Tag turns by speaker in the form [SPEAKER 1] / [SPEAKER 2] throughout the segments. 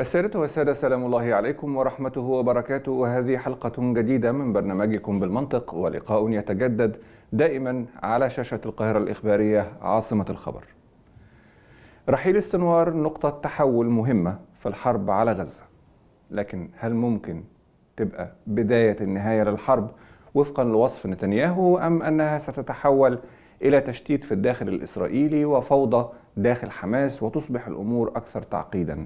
[SPEAKER 1] السادة والسادة سلام الله عليكم ورحمته وبركاته وهذه حلقة جديدة من برنامجكم بالمنطق ولقاء يتجدد دائما على شاشة القاهرة الإخبارية عاصمة الخبر رحيل السنوار نقطة تحول مهمة في الحرب على غزة لكن هل ممكن تبقى بداية النهاية للحرب وفقا لوصف نتنياهو أم أنها ستتحول إلى تشتيت في الداخل الإسرائيلي وفوضى داخل حماس وتصبح الأمور أكثر تعقيدا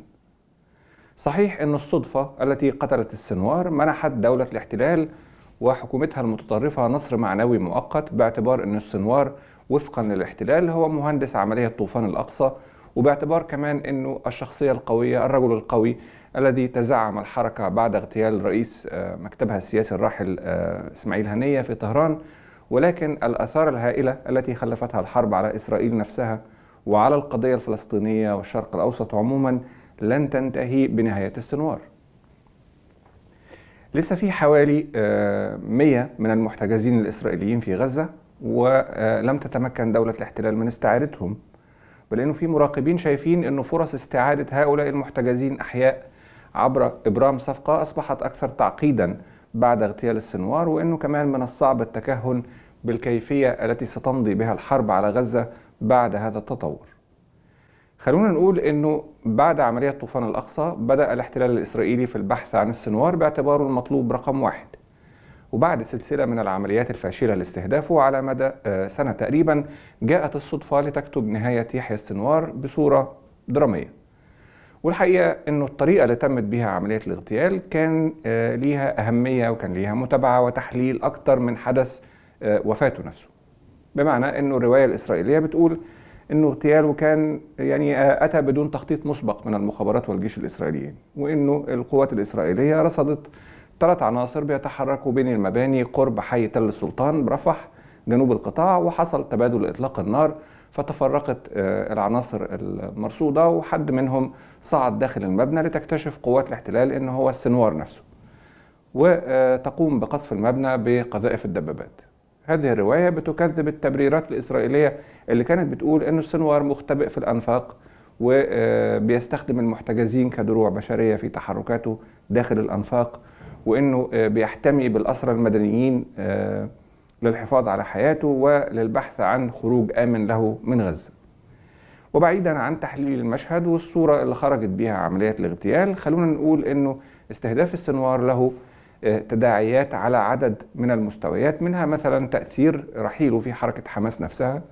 [SPEAKER 1] صحيح أن الصدفة التي قتلت السنوار منحت دولة الاحتلال وحكومتها المتطرفة نصر معنوي مؤقت باعتبار أن السنوار وفقا للاحتلال هو مهندس عملية طوفان الأقصى وباعتبار كمان أنه الشخصية القوية الرجل القوي الذي تزعم الحركة بعد اغتيال رئيس آه، مكتبها السياسي الراحل آه، إسماعيل هنية في طهران ولكن الآثار الهائلة التي خلفتها الحرب على إسرائيل نفسها وعلى القضية الفلسطينية والشرق الأوسط عموماً لن تنتهي بنهاية السنوار لسه في حوالي 100 آه، من المحتجزين الإسرائيليين في غزة ولم آه، تتمكن دولة الاحتلال من استعادتهم بل انه في مراقبين شايفين انه فرص استعاده هؤلاء المحتجزين احياء عبر ابرام صفقه اصبحت اكثر تعقيدا بعد اغتيال السنوار وانه كمان من الصعب التكهن بالكيفيه التي ستمضي بها الحرب على غزه بعد هذا التطور خلونا نقول انه بعد عمليه طوفان الاقصى بدا الاحتلال الاسرائيلي في البحث عن السنوار باعتباره المطلوب رقم واحد وبعد سلسلة من العمليات الفاشلة لاستهدافه على مدى آه، سنة تقريبا جاءت الصدفة لتكتب نهاية يحيى السنوار بصورة درامية والحقيقة أنه الطريقة اللي تمت بها عملية الاغتيال كان آه، ليها أهمية وكان ليها متابعة وتحليل أكتر من حدث آه، وفاته نفسه بمعنى أنه الرواية الإسرائيلية بتقول انه اغتياله كان يعني آه، اتى بدون تخطيط مسبق من المخابرات والجيش الاسرائيليين وانه القوات الاسرائيليه رصدت ثلاث عناصر بيتحركوا بين المباني قرب حي تل السلطان برفح جنوب القطاع وحصل تبادل اطلاق النار فتفرقت آه، العناصر المرصوده وحد منهم صعد داخل المبنى لتكتشف قوات الاحتلال ان هو السنوار نفسه وتقوم بقصف المبنى بقذائف الدبابات هذه الرواية بتكذب التبريرات الإسرائيلية اللي كانت بتقول أن السنوار مختبئ في الأنفاق وبيستخدم آه، المحتجزين كدروع بشرية في تحركاته داخل الأنفاق وأنه آه، بيحتمي بالأسرى المدنيين آه، للحفاظ على حياته وللبحث عن خروج آمن له من غزة وبعيدا عن تحليل المشهد والصورة اللي خرجت بها عمليات الاغتيال خلونا نقول أنه استهداف السنوار له تداعيات على عدد من المستويات منها مثلا تأثير رحيله في حركة حماس نفسها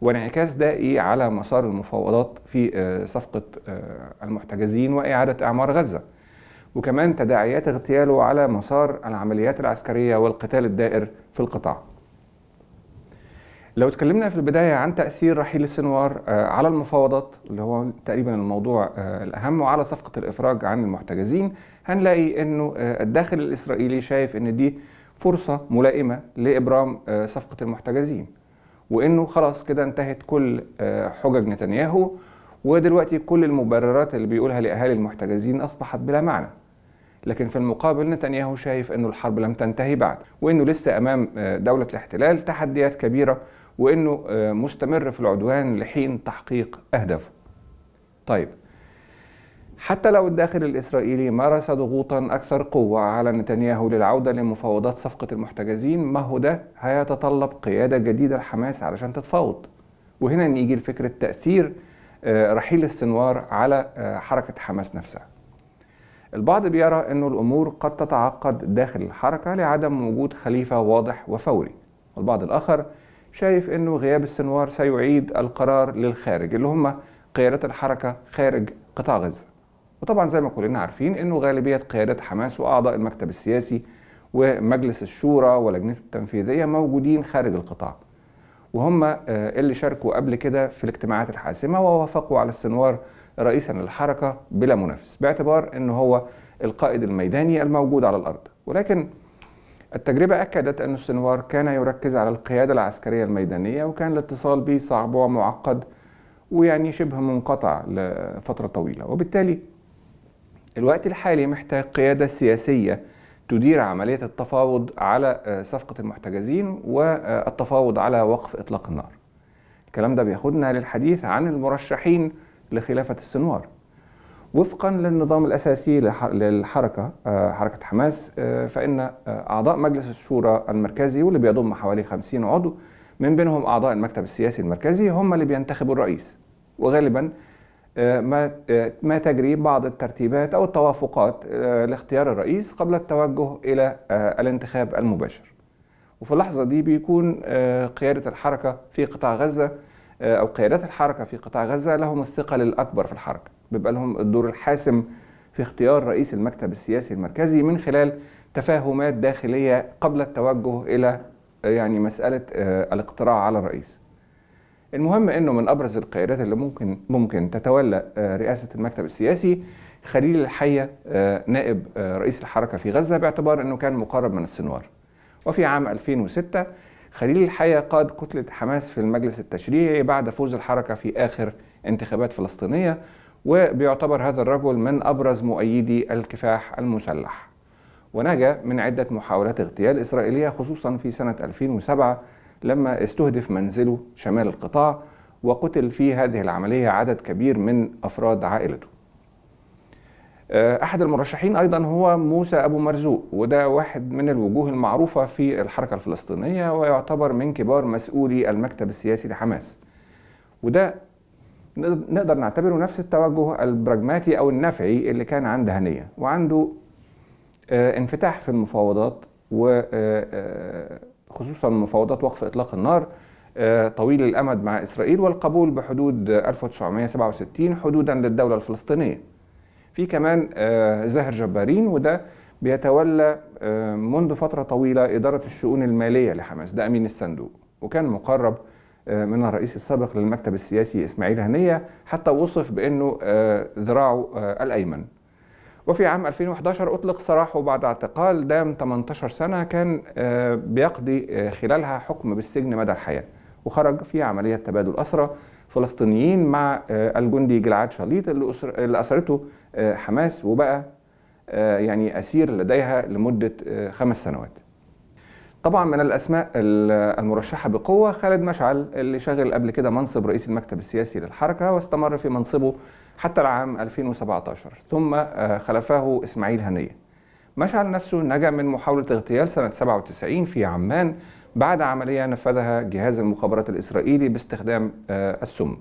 [SPEAKER 1] وانعكاس ده إيه على مسار المفاوضات في آه، صفقة آه، المحتجزين وإعادة إعمار غزة وكمان تداعيات اغتياله على مسار العمليات العسكرية والقتال الدائر في القطاع لو اتكلمنا في البدايه عن تاثير رحيل السنوار آه، على المفاوضات اللي هو تقريبا الموضوع آه، الاهم وعلى صفقه الافراج عن المحتجزين هنلاقي انه آه، الداخل الاسرائيلي شايف ان دي فرصه ملائمه لابرام صفقه المحتجزين وانه خلاص كده انتهت كل حجج نتنياهو ودلوقتي كل المبررات اللي بيقولها لاهالي المحتجزين اصبحت بلا معنى لكن في المقابل نتنياهو شايف انه الحرب لم تنتهي بعد وانه لسه امام آه، دوله الاحتلال تحديات كبيره وانه آه، مستمر في العدوان لحين تحقيق اهدافه. طيب حتى لو الداخل الاسرائيلي مارس ضغوطا اكثر قوه على نتنياهو للعوده لمفاوضات صفقه المحتجزين ما هو ده هيتطلب قياده جديده لحماس علشان تتفاوض. وهنا نيجي لفكره تاثير آه، رحيل السنوار على حركه حماس نفسها. البعض بيرى أن الأمور قد تتعقد داخل الحركة لعدم وجود خليفة واضح وفوري والبعض الآخر شايف أنه غياب السنوار سيعيد القرار للخارج اللي هم قيادة الحركة خارج قطاع غزة وطبعا زي ما كلنا عارفين أنه غالبية قيادة حماس وأعضاء المكتب السياسي ومجلس الشورى ولجنته التنفيذية موجودين خارج القطاع وهم آه، اللي شاركوا قبل كده في الاجتماعات الحاسمة ووافقوا على السنوار رئيسا للحركه بلا منافس باعتبار ان هو القائد الميداني الموجود على الارض ولكن التجربة أكدت أن السنوار كان يركز على القيادة العسكرية الميدانية وكان الاتصال به صعب ومعقد ويعني شبه منقطع لفترة طويلة وبالتالي الوقت الحالي محتاج قيادة سياسية تدير عملية التفاوض على آه، صفقة المحتجزين والتفاوض على وقف إطلاق النار الكلام ده بياخدنا للحديث عن المرشحين لخلافة السنوار وفقا للنظام الأساسي للحركة آه، حركة حماس آه، فإن آه، أعضاء مجلس الشورى المركزي واللي بيضم حوالي 50 عضو من بينهم أعضاء المكتب السياسي المركزي هم اللي بينتخبوا الرئيس وغالبا ما ما تجري بعض الترتيبات أو التوافقات لاختيار الرئيس قبل التوجه إلى الانتخاب المباشر وفي اللحظة دي بيكون قيادة الحركة في قطاع غزة او قيادات الحركه في قطاع غزه لهم الثقل الاكبر في الحركه بيبقى لهم الدور الحاسم في اختيار رئيس المكتب السياسي المركزي من خلال تفاهمات داخليه قبل التوجه الى يعني مساله آه، الاقتراع على الرئيس المهم انه من ابرز القيادات اللي ممكن ممكن تتولى آه، رئاسه المكتب السياسي خليل الحيه آه، نائب رئيس الحركه في غزه باعتبار انه كان مقرب من السنوار وفي عام 2006 خليل الحية قاد كتلة حماس في المجلس التشريعي بعد فوز الحركة في آخر انتخابات فلسطينية وبيعتبر هذا الرجل من أبرز مؤيدي الكفاح المسلح ونجا من عدة محاولات اغتيال إسرائيلية خصوصا في سنة 2007 لما استهدف منزله شمال القطاع وقتل في هذه العملية عدد كبير من أفراد عائلته آه، احد المرشحين ايضا هو موسى ابو مرزوق وده واحد من الوجوه المعروفه في الحركه الفلسطينيه ويعتبر من كبار مسؤولي المكتب السياسي لحماس وده نقدر نعتبره نفس التوجه البراجماتي او النفعي اللي كان عند هنيه وعنده آه، انفتاح في المفاوضات وخصوصا آه، مفاوضات وقف اطلاق النار طويل الامد مع اسرائيل والقبول بحدود 1967 حدودا للدوله الفلسطينيه في كمان آه، زاهر جبارين وده بيتولى آه، منذ فترة طويلة إدارة الشؤون المالية لحماس ده أمين الصندوق وكان مقرب آه، من الرئيس السابق للمكتب السياسي إسماعيل هنية حتى وصف بأنه ذراعه الأيمن وفي عام 2011 أطلق سراحه بعد اعتقال دام 18 سنة كان بيقضي خلالها حكم بالسجن مدى الحياة وخرج في عملية تبادل أسرى فلسطينيين مع آه، الجندي جلعاد شليط اللي أسرته آه، حماس وبقى آه، يعني أسير لديها لمدة خمس سنوات طبعا من الاسماء المرشحه بقوه خالد مشعل اللي شغل قبل كده منصب رئيس المكتب السياسي للحركه واستمر في منصبه حتى العام 2017 ثم خلفه اسماعيل هنيه مشعل نفسه نجا من محاوله اغتيال سنه 97 في عمان بعد عملية نفذها جهاز المخابرات الإسرائيلي باستخدام آه، السم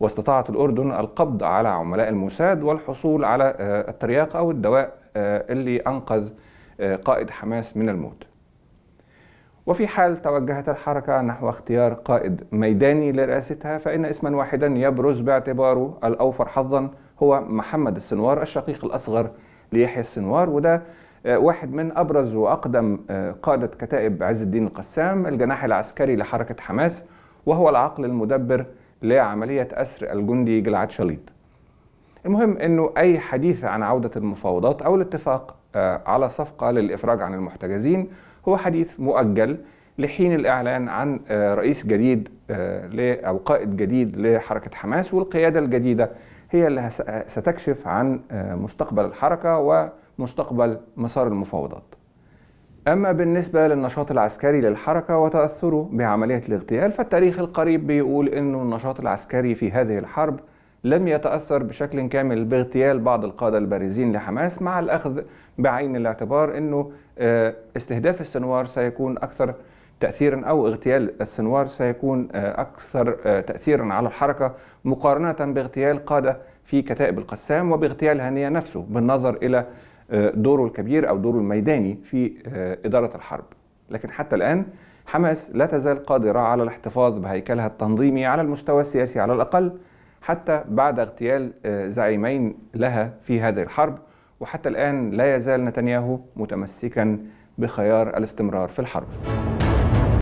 [SPEAKER 1] واستطاعت الأردن القبض على عملاء الموساد والحصول على آه، الترياق أو الدواء آه، اللي أنقذ قائد حماس من الموت وفي حال توجهت الحركة نحو اختيار قائد ميداني لرئاستها فإن اسما واحدا يبرز باعتباره الأوفر حظا هو محمد السنوار الشقيق الأصغر ليحيى السنوار وده آه، واحد من أبرز وأقدم آه، قادة كتائب عز الدين القسام الجناح العسكري لحركة حماس وهو العقل المدبر لعملية أسر الجندي جلعاد شليط المهم أنه أي حديث عن عودة المفاوضات أو الاتفاق آه، على صفقة للإفراج عن المحتجزين هو حديث مؤجل لحين الإعلان عن رئيس جديد أو قائد جديد لحركة حماس والقيادة الجديدة هي اللي ستكشف عن آه، مستقبل الحركة ومستقبل مسار المفاوضات أما بالنسبة للنشاط العسكري للحركة وتأثره بعملية الاغتيال فالتاريخ القريب بيقول أنه النشاط العسكري في هذه الحرب لم يتأثر بشكل كامل باغتيال بعض القادة البارزين لحماس مع الأخذ بعين الاعتبار أنه آه، استهداف السنوار سيكون أكثر تأثيرا أو اغتيال السنوار سيكون آه، أكثر آه، تأثيرا على الحركة مقارنة باغتيال قادة في كتائب القسام وباغتيال هنية نفسه بالنظر إلى آه، دوره الكبير أو دوره الميداني في إدارة الحرب لكن حتى الآن حماس لا تزال قادرة على الاحتفاظ بهيكلها التنظيمي على المستوى السياسي على الأقل حتى بعد اغتيال زعيمين لها في هذه الحرب وحتى الآن لا يزال نتنياهو متمسكا بخيار الاستمرار في الحرب